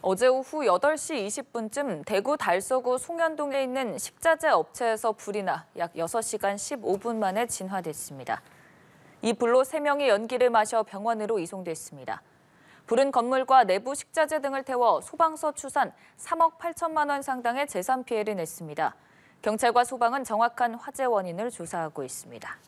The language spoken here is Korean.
어제 오후 8시 20분쯤 대구 달서구 송현동에 있는 식자재 업체에서 불이 나 약 6시간 15분 만에 진화됐습니다. 이 불로 3명이 연기를 마셔 병원으로 이송됐습니다. 불은 건물과 내부 식자재 등을 태워 소방서 추산 3억 8천만 원 상당의 재산 피해를 냈습니다. 경찰과 소방은 정확한 화재 원인을 조사하고 있습니다.